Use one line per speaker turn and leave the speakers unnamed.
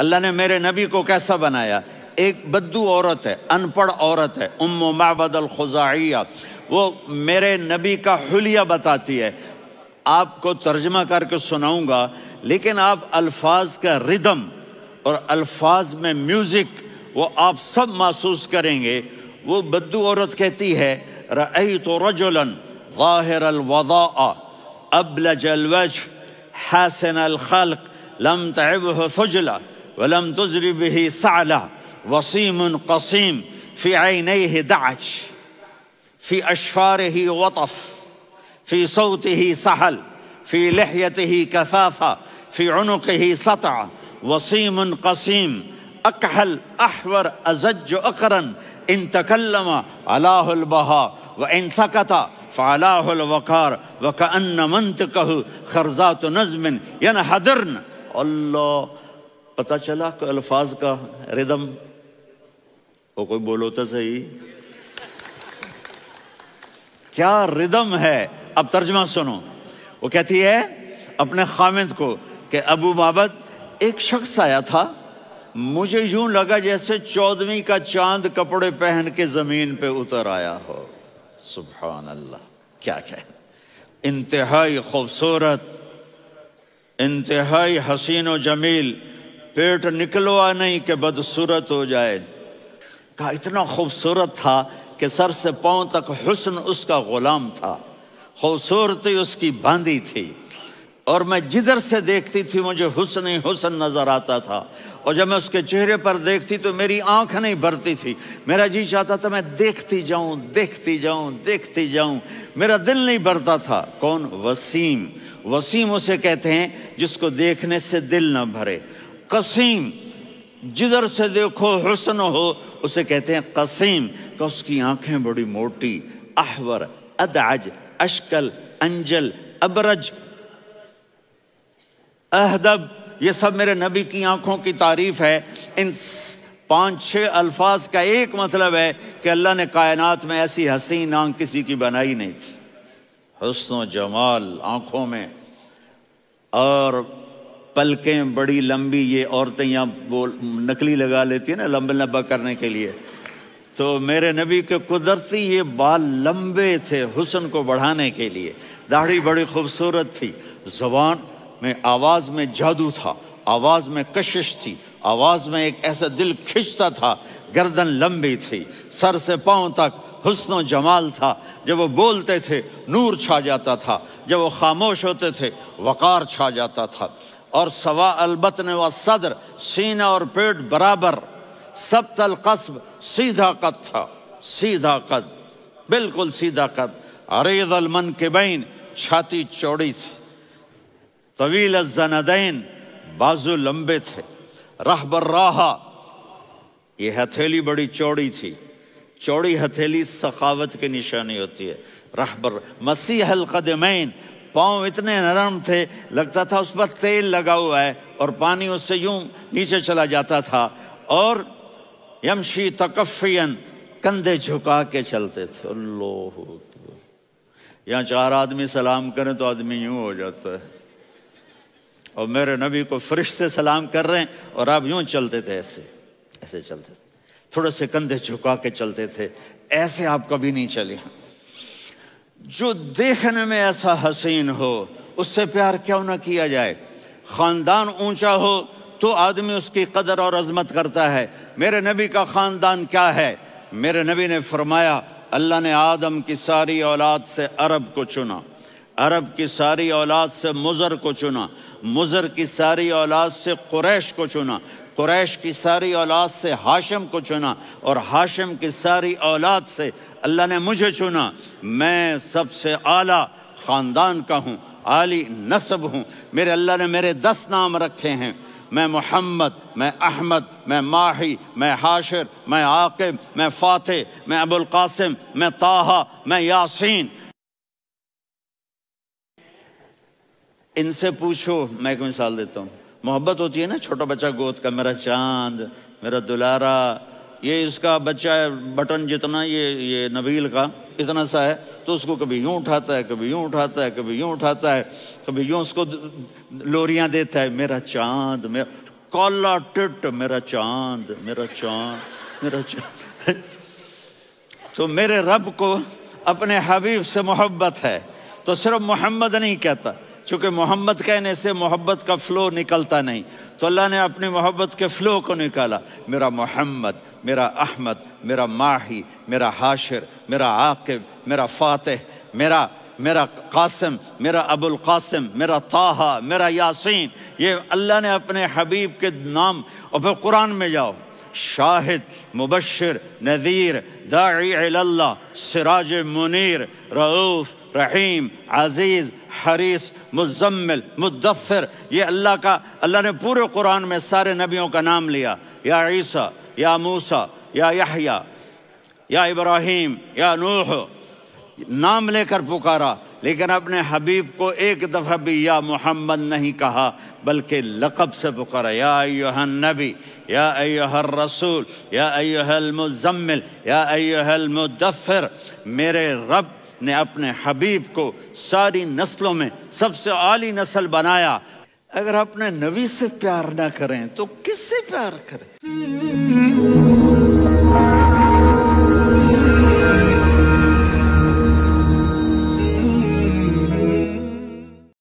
अल्लाह ने मेरे नबी को कैसा बनाया एक बद्दू औरत है अनपढ़ औरत है उम माबद खुजाइया वो मेरे नबी का हुलिया बताती है आपको तर्जमा करके सुनाऊंगा लेकिन आप अल्फाज का रिदम और अल्फाज में म्यूज़िक वो आप सब महसूस करेंगे वो बद्दू औरत कहती है रई तो रजुलन ज़ाहिर अलवदा अबल जलवज हसन अलखल लम तब सुजला ولم تزر به ثعلى وصيم قصيم في عينيه دعج في أشفاره وطف في صوته سحل في لحيته كثافة في عنقه سطع وصيم قصيم أكحل أحور أزج أقرا إن تكلم علاه البهاء وإن سكت فعلاه الوقار وكأن منطقه خرزات نزم ينحدرن الله पता चला कि अल्फाज का रिदम वो कोई बोलो तो सही क्या रिदम है अब तर्जमा सुनो वो कहती है अपने खामिद को कि अबू बाबत एक शख्स आया था मुझे यूं लगा जैसे चौदहवीं का चांद कपड़े पहन के ज़मीन पे उतर आया हो सुबहान अल्लाह क्या कह इंतहाई खूबसूरत इंतहाई हसीन जमील पेट निकलवा नहीं कि बदसूरत हो जाए कहा इतना खूबसूरत था कि सर से पाँव तक हुसन उसका ग़ुलाम था खूबसूरती उसकी बांधी थी और मैं जिधर से देखती थी मुझे हुसन ही हुसन नज़र आता था और जब मैं उसके चेहरे पर देखती तो मेरी आंख नहीं भरती थी मेरा जी चाहता था मैं देखती जाऊं देखती जाऊं देखती जाऊं मेरा दिल नहीं भरता था कौन वसीम वसीम उसे कहते हैं जिसको देखने से दिल ना भरे कसीम जिधर से देखो हुसन हो उसे कहते हैं कसीम का उसकी आंखें बड़ी मोटी आहवर अदाज अशकल अंजल अबरज अहदब ये सब मेरे नबी की आंखों की तारीफ है इन पांच छह अल्फाज का एक मतलब है कि अल्लाह ने कायनात में ऐसी हसीन आंख किसी की बनाई नहीं थी हसन जमाल आंखों में और पलकें बड़ी लंबी ये औरतें यहाँ वो नकली लगा लेती है ना लंबे लंबा करने के लिए तो मेरे नबी के कुदरती ये बाल लंबे थे हुसन को बढ़ाने के लिए दाढ़ी बड़ी खूबसूरत थी जबान में आवाज़ में जादू था आवाज़ में कशिश थी आवाज़ में एक ऐसा दिल खिंचता था गर्दन लंबी थी सर से पाँव तक व जमाल था जब वो बोलते थे नूर छा जाता था जब वो खामोश होते थे वक़ार छा जाता था और सवा अलबत व सदर सीना और पेट बराबर सब तल कस्ब सीधा कद था सीधा कद बिल्कुल सीधा कद अरे अलमन के बैन छाती चौड़ी थी तवील जनदैन बाजू लंबे थे राह रहा ये हथेली बड़ी चौड़ी थी चौड़ी हथेली सखावत की निशानी होती है राहबर मसीहल कदमैन पाँव इतने नरम थे लगता था उस पर तेल लगा हुआ है और पानी उससे यूं नीचे चला जाता था और यमशी तकफियन कंधे झुका के चलते थे अल्लाह यहाँ चार आदमी सलाम करें तो आदमी यूं हो जाता है और मेरे नबी को फरिश्ते सलाम कर रहे हैं और आप यूं चलते थे ऐसे ऐसे चलते थे थोड़े से कंधे झुका के चलते थे ऐसे आप कभी नहीं चले जो देखने में ऐसा हसीन हो उससे प्यार क्यों ना किया जाए खानदान ऊंचा हो तो आदमी उसकी कदर और अजमत करता है मेरे नबी का खानदान क्या है मेरे नबी ने फरमाया अल्लाह ने आदम की सारी औलाद से अरब को चुना अरब की सारी औलाद से मुज़र को चुना मुज़र की सारी औलाद से कुरैश को चुना कुरैश की सारी औलाद से हाशम को चुना और हाशम की सारी औलाद से अल्लाह ने मुझे चुना मैं सबसे आला ख़ानदान का हूँ आली नसब हूँ मेरे अल्लाह ने मेरे दस नाम रखे हैं मैं मोहम्मद मैं अहमद मैं माही मैं हाशिर मैं आकिब मैं फ़ातह मैं अबुल कासिम मैं ताहा मैं यासीन इनसे पूछो मैं एक मिसाल देता हूँ मोहब्बत होती है ना छोटा बच्चा गोद का मेरा चांद मेरा दुलारा ये इसका बच्चा है बटन जितना ये ये नबील का इतना सा है तो उसको कभी यूँ उठाता है कभी यूँ उठाता है कभी यूँ उठाता है कभी यूँ उसको लोरियाँ देता है मेरा चांद मेरा कॉला टिट मेरा चांद मेरा चांद मेरा चांद तो मेरे रब को अपने हबीब से मोहब्बत है तो सिर्फ मोहम्मद नहीं कहता चूँकि मोहम्मद कहने से मोहब्बत का फ़्लो निकलता नहीं तो अल्लाह ने अपनी मोहब्बत के फ़्लो को निकाला मेरा मोहम्मद मेरा अहमद मेरा माही मेरा हाशिर मेरा आकिब मेरा फ़ातह मेरा मेरा कासिम मेरा अबुल कासिम मेरा ताहा मेरा यासीन ये अल्लाह ने अपने हबीब के नाम और फिर कुरान में जाओ शाहिद मुबशर नज़ीर दाई सराज मुनीर रऊफ़ रहीम अज़ीज़ हरीस मुजम्मिल मुद्दफ़र ये अल्लाह का अल्लाह ने पूरे कुरान में सारे नबियों का नाम लिया या ईसा या मूसा या यहया या इब्राहिम या नूह नाम लेकर पुकारा लेकिन अपने हबीब को एक दफ़ा भी या मोहम्मद नहीं कहा बल्कि लकब से पुकारा या अयोहन नबी या अयोहर रसूल या अयोहल मुजम्मिल या अयोहल मुदफ़र मेरे रब ने अपने हबीब को सारी नस्लों में सबसे आली नस्ल बनाया अगर अपने नबी से प्यार ना करें तो किससे प्यार करें